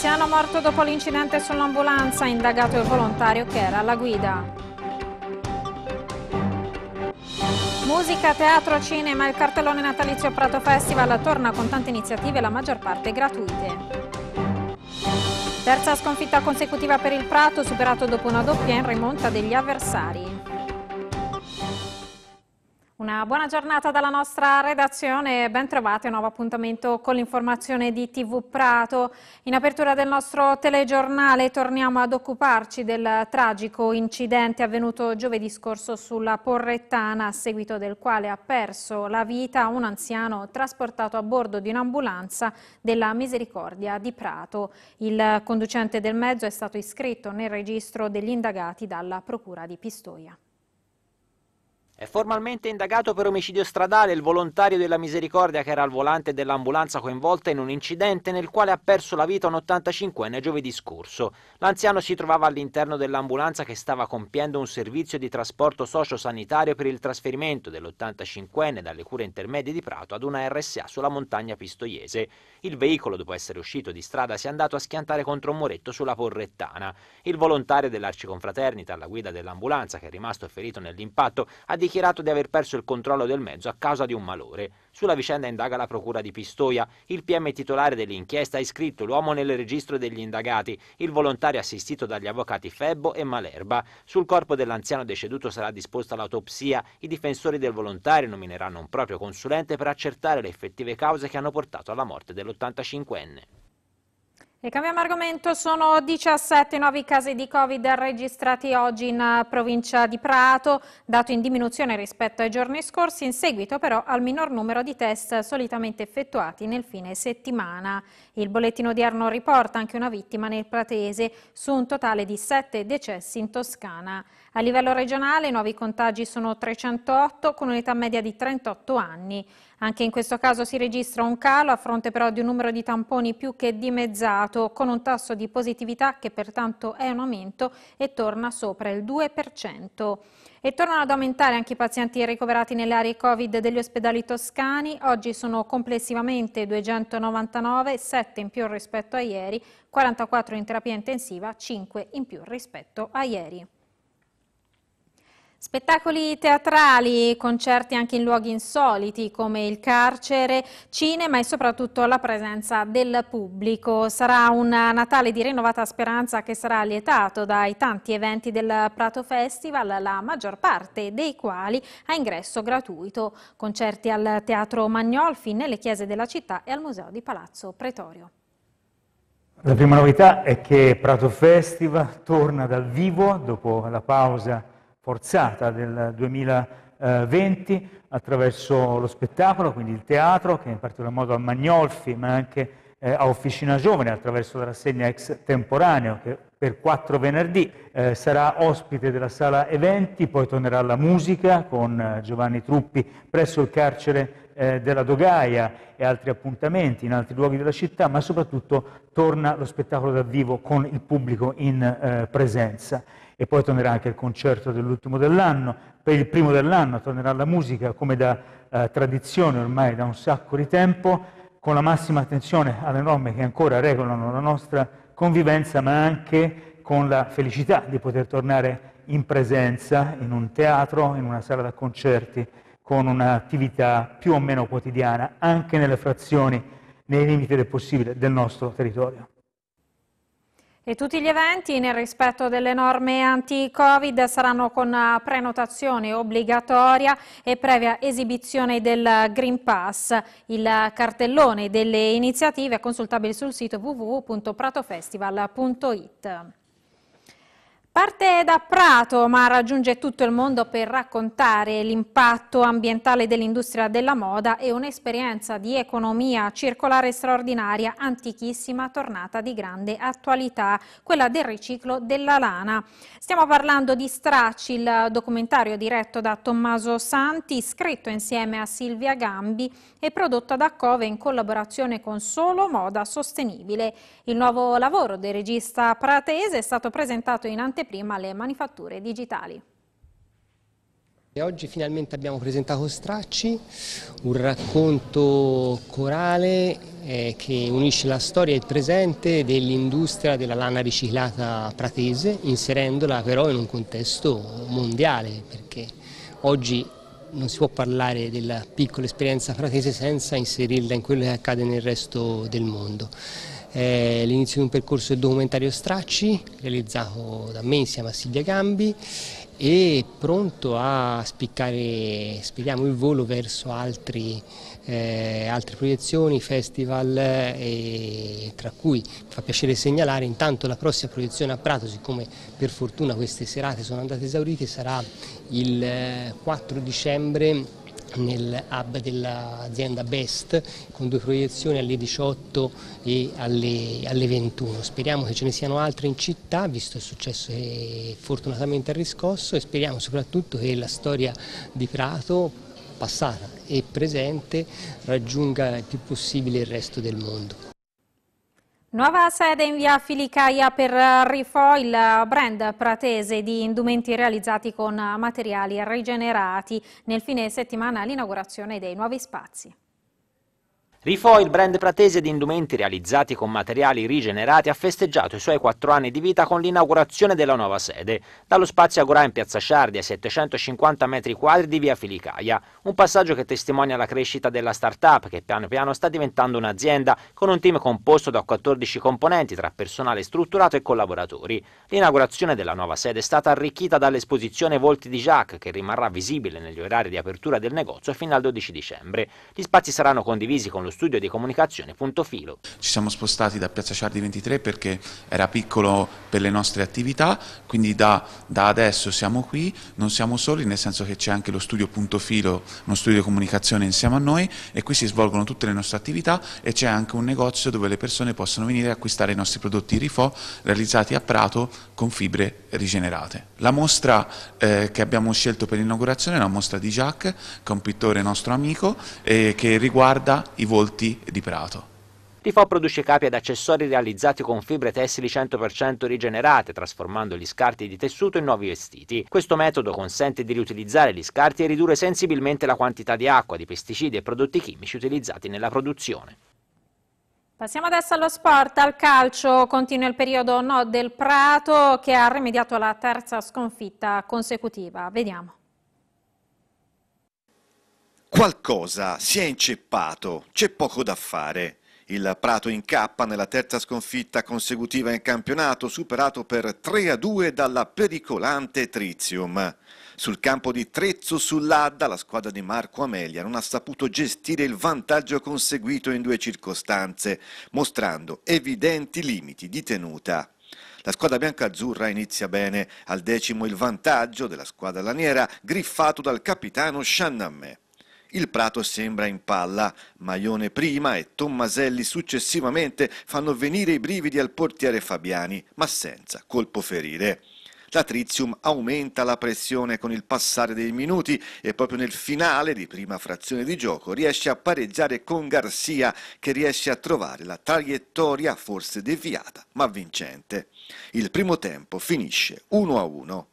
Anziano morto dopo l'incidente sull'ambulanza, indagato il volontario che era alla guida. Musica, teatro, cinema, il cartellone natalizio Prato Festival torna con tante iniziative, la maggior parte gratuite. Terza sconfitta consecutiva per il Prato, superato dopo una doppia in rimonta degli avversari. Una buona giornata dalla nostra redazione e ben trovati a un nuovo appuntamento con l'informazione di TV Prato. In apertura del nostro telegiornale torniamo ad occuparci del tragico incidente avvenuto giovedì scorso sulla Porrettana, a seguito del quale ha perso la vita un anziano trasportato a bordo di un'ambulanza della Misericordia di Prato. Il conducente del mezzo è stato iscritto nel registro degli indagati dalla Procura di Pistoia. È formalmente indagato per omicidio stradale il volontario della Misericordia che era al volante dell'ambulanza coinvolta in un incidente nel quale ha perso la vita un 85enne giovedì scorso. L'anziano si trovava all'interno dell'ambulanza che stava compiendo un servizio di trasporto socio-sanitario per il trasferimento dell'85enne dalle cure intermedie di Prato ad una RSA sulla montagna pistoiese. Il veicolo, dopo essere uscito di strada, si è andato a schiantare contro un muretto sulla Porrettana. Il volontario dell'Arciconfraternita alla guida dell'ambulanza, che è rimasto ferito nell'impatto, ha dichiarato dichiarato di aver perso il controllo del mezzo a causa di un malore. Sulla vicenda indaga la procura di Pistoia. Il PM titolare dell'inchiesta ha iscritto l'uomo nel registro degli indagati, il volontario assistito dagli avvocati Febbo e Malerba. Sul corpo dell'anziano deceduto sarà disposta l'autopsia. I difensori del volontario nomineranno un proprio consulente per accertare le effettive cause che hanno portato alla morte dell'85enne. E cambiamo argomento, sono 17 nuovi casi di Covid registrati oggi in eh, provincia di Prato, dato in diminuzione rispetto ai giorni scorsi, in seguito però al minor numero di test solitamente effettuati nel fine settimana. Il bollettino odierno riporta anche una vittima nel pratese, su un totale di 7 decessi in Toscana. A livello regionale i nuovi contagi sono 308 con un'età media di 38 anni. Anche in questo caso si registra un calo a fronte però di un numero di tamponi più che dimezzato con un tasso di positività che pertanto è un aumento e torna sopra il 2%. E tornano ad aumentare anche i pazienti ricoverati nelle aree Covid degli ospedali toscani. Oggi sono complessivamente 299, 7 in più rispetto a ieri, 44 in terapia intensiva, 5 in più rispetto a ieri. Spettacoli teatrali, concerti anche in luoghi insoliti come il carcere, cinema e soprattutto la presenza del pubblico. Sarà un Natale di rinnovata speranza che sarà lietato dai tanti eventi del Prato Festival, la maggior parte dei quali ha ingresso gratuito. Concerti al Teatro Magnolfi, nelle chiese della città e al Museo di Palazzo Pretorio. La prima novità è che Prato Festival torna dal vivo dopo la pausa forzata del 2020 attraverso lo spettacolo, quindi il teatro, che in particolar modo a Magnolfi, ma anche eh, a Officina Giovane, attraverso la rassegna Extemporaneo, che per quattro venerdì eh, sarà ospite della sala eventi, poi tornerà alla musica con eh, Giovanni Truppi presso il carcere eh, della Dogaia e altri appuntamenti in altri luoghi della città, ma soprattutto torna lo spettacolo dal vivo con il pubblico in eh, presenza e poi tornerà anche il concerto dell'ultimo dell'anno, per il primo dell'anno tornerà la musica come da eh, tradizione ormai da un sacco di tempo, con la massima attenzione alle norme che ancora regolano la nostra convivenza, ma anche con la felicità di poter tornare in presenza, in un teatro, in una sala da concerti, con un'attività più o meno quotidiana, anche nelle frazioni, nei limiti del possibile, del nostro territorio. E tutti gli eventi, nel rispetto delle norme anti-Covid, saranno con eh, prenotazione obbligatoria e previa esibizione del Green Pass. Il cartellone delle iniziative è consultabile sul sito www.pratofestival.it. Parte da Prato, ma raggiunge tutto il mondo per raccontare l'impatto ambientale dell'industria della moda e un'esperienza di economia circolare straordinaria, antichissima, tornata di grande attualità, quella del riciclo della lana. Stiamo parlando di Stracci, il documentario diretto da Tommaso Santi, scritto insieme a Silvia Gambi e prodotto da Cove in collaborazione con Solo Moda Sostenibile. Il nuovo lavoro del regista pratese è stato presentato in anteprima prima le manifatture digitali. E oggi finalmente abbiamo presentato Stracci, un racconto corale eh, che unisce la storia e il presente dell'industria della lana riciclata pratese, inserendola però in un contesto mondiale, perché oggi non si può parlare della piccola esperienza pratese senza inserirla in quello che accade nel resto del mondo è eh, l'inizio di un percorso del documentario Stracci, realizzato da me insieme a Silvia Gambi e pronto a spiccare, speriamo, il volo verso altri, eh, altre proiezioni, festival, eh, tra cui mi fa piacere segnalare intanto la prossima proiezione a Prato, siccome per fortuna queste serate sono andate esaurite, sarà il 4 eh, dicembre nel hub dell'azienda Best con due proiezioni alle 18 e alle, alle, 21. Speriamo che ce ne siano altre in città, visto il successo che fortunatamente ha riscosso e speriamo soprattutto che la storia di Prato passata e presente raggiunga il più possibile il resto del mondo. Nuova sede in via Filicaia per eh, Rifo, il eh, brand pratese di indumenti realizzati con eh, materiali rigenerati. Nel fine settimana l'inaugurazione dei nuovi spazi. Rifò, il brand pratese di indumenti realizzati con materiali rigenerati, ha festeggiato i suoi quattro anni di vita con l'inaugurazione della nuova sede, dallo spazio Agora in Piazza Sciardi ai 750 metri quadri di via Filicaia, un passaggio che testimonia la crescita della start-up che piano piano sta diventando un'azienda con un team composto da 14 componenti tra personale strutturato e collaboratori. L'inaugurazione della nuova sede è stata arricchita dall'esposizione Volti di Jacques che rimarrà visibile negli orari di apertura del negozio fino al 12 dicembre. Gli spazi saranno condivisi con lo lo studio di comunicazione Punto Filo. Ci siamo spostati da Piazza Ciardi 23 perché era piccolo per le nostre attività, quindi da, da adesso siamo qui, non siamo soli, nel senso che c'è anche lo studio Punto Filo, uno studio di comunicazione insieme a noi e qui si svolgono tutte le nostre attività e c'è anche un negozio dove le persone possono venire a acquistare i nostri prodotti Rifo realizzati a Prato con fibre rigenerate. La mostra eh, che abbiamo scelto per l'inaugurazione è una mostra di Jacques, che è un pittore nostro amico, eh, che riguarda i volti Volti di Prato. Tifò produce capi ad accessori realizzati con fibre tessili 100% rigenerate, trasformando gli scarti di tessuto in nuovi vestiti. Questo metodo consente di riutilizzare gli scarti e ridurre sensibilmente la quantità di acqua, di pesticidi e prodotti chimici utilizzati nella produzione. Passiamo adesso allo sport, al calcio. Continua il periodo no del Prato che ha rimediato la terza sconfitta consecutiva. Vediamo. Qualcosa si è inceppato, c'è poco da fare. Il Prato incappa nella terza sconfitta consecutiva in campionato, superato per 3 2 dalla pericolante Trizium. Sul campo di Trezzo sull'Adda la squadra di Marco Amelia non ha saputo gestire il vantaggio conseguito in due circostanze, mostrando evidenti limiti di tenuta. La squadra biancazzurra inizia bene, al decimo il vantaggio della squadra laniera griffato dal capitano Sciannamme. Il Prato sembra in palla. Maione prima e Tommaselli successivamente fanno venire i brividi al portiere Fabiani, ma senza colpo ferire. La Trizium aumenta la pressione con il passare dei minuti e proprio nel finale di prima frazione di gioco riesce a pareggiare con Garcia che riesce a trovare la traiettoria forse deviata ma vincente. Il primo tempo finisce 1 1.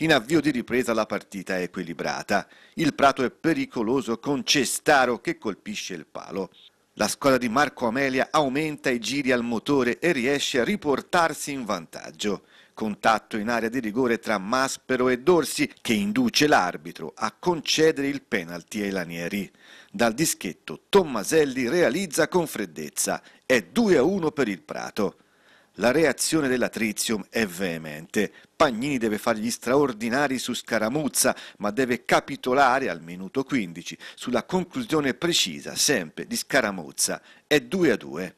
In avvio di ripresa la partita è equilibrata. Il Prato è pericoloso con Cestaro che colpisce il palo. La squadra di Marco Amelia aumenta i giri al motore e riesce a riportarsi in vantaggio. Contatto in area di rigore tra Maspero e Dorsi che induce l'arbitro a concedere il penalty ai Lanieri. Dal dischetto Tommaselli realizza con freddezza. È 2-1 per il Prato. La reazione della Trizium è veemente. Pagnini deve fare gli straordinari su Scaramuzza, ma deve capitolare al minuto 15 sulla conclusione precisa, sempre, di Scaramuzza. È 2 a 2.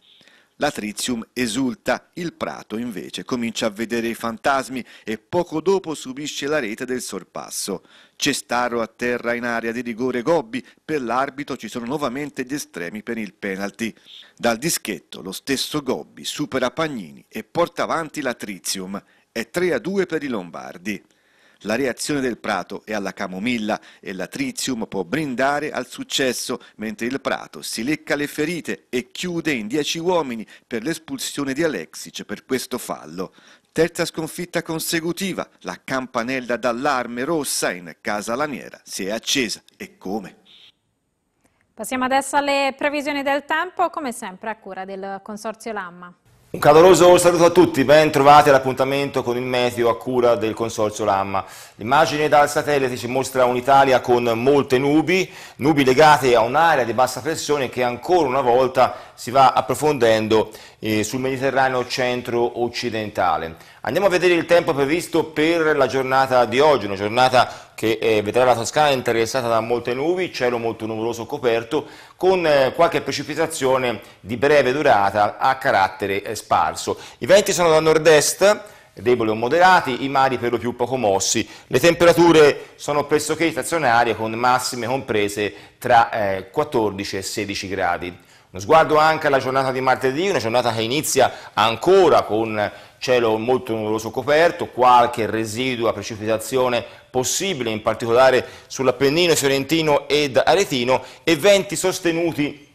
La Trizium esulta, il Prato invece comincia a vedere i fantasmi e poco dopo subisce la rete del sorpasso. Cestaro a terra in area di rigore Gobbi, per l'arbitro ci sono nuovamente gli estremi per il penalty. Dal dischetto lo stesso Gobbi supera Pagnini e porta avanti la Trizium. È 3 a 2 per i Lombardi. La reazione del prato è alla camomilla e la tritium può brindare al successo, mentre il prato si lecca le ferite e chiude in dieci uomini per l'espulsione di Alexic per questo fallo. Terza sconfitta consecutiva, la campanella d'allarme rossa in Casa Laniera si è accesa e come. Passiamo adesso alle previsioni del tempo, come sempre a cura del Consorzio Lamma. Un caloroso saluto a tutti, ben trovati all'appuntamento con il meteo a cura del Consorzio Lamma. L'immagine dal satellite ci mostra un'Italia con molte nubi, nubi legate a un'area di bassa pressione che ancora una volta si va approfondendo eh, sul Mediterraneo centro-occidentale. Andiamo a vedere il tempo previsto per la giornata di oggi, una giornata che eh, vedrà la Toscana interessata da molte nubi, cielo molto nuvoloso coperto, con eh, qualche precipitazione di breve durata a carattere eh, sparso. I venti sono da nord-est, deboli o moderati, i mari per lo più poco mossi. Le temperature sono pressoché stazionarie con massime comprese tra eh, 14 e 16 gradi. Uno sguardo anche alla giornata di martedì, una giornata che inizia ancora con cielo molto nuvoloso coperto, qualche residua precipitazione possibile, in particolare sull'Appennino fiorentino ed aretino, e venti sostenuti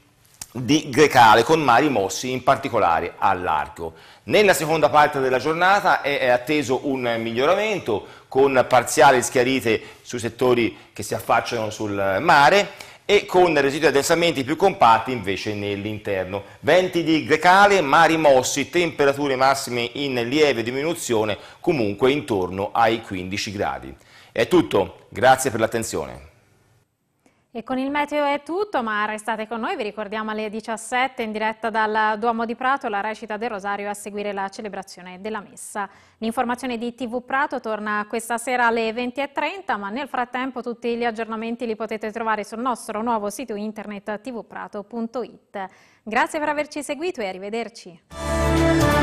di grecale con mari mossi in particolare all'arco. Nella seconda parte della giornata è atteso un miglioramento con parziali schiarite sui settori che si affacciano sul mare e con residui addensamenti più compatti invece nell'interno. Venti di grecale ma rimossi, temperature massime in lieve diminuzione, comunque intorno ai 15 gradi. È tutto, grazie per l'attenzione. E con il meteo è tutto, ma restate con noi, vi ricordiamo alle 17 in diretta dal Duomo di Prato la recita del Rosario a seguire la celebrazione della messa. L'informazione di TV Prato torna questa sera alle 20.30, ma nel frattempo tutti gli aggiornamenti li potete trovare sul nostro nuovo sito internet tvprato.it. Grazie per averci seguito e arrivederci.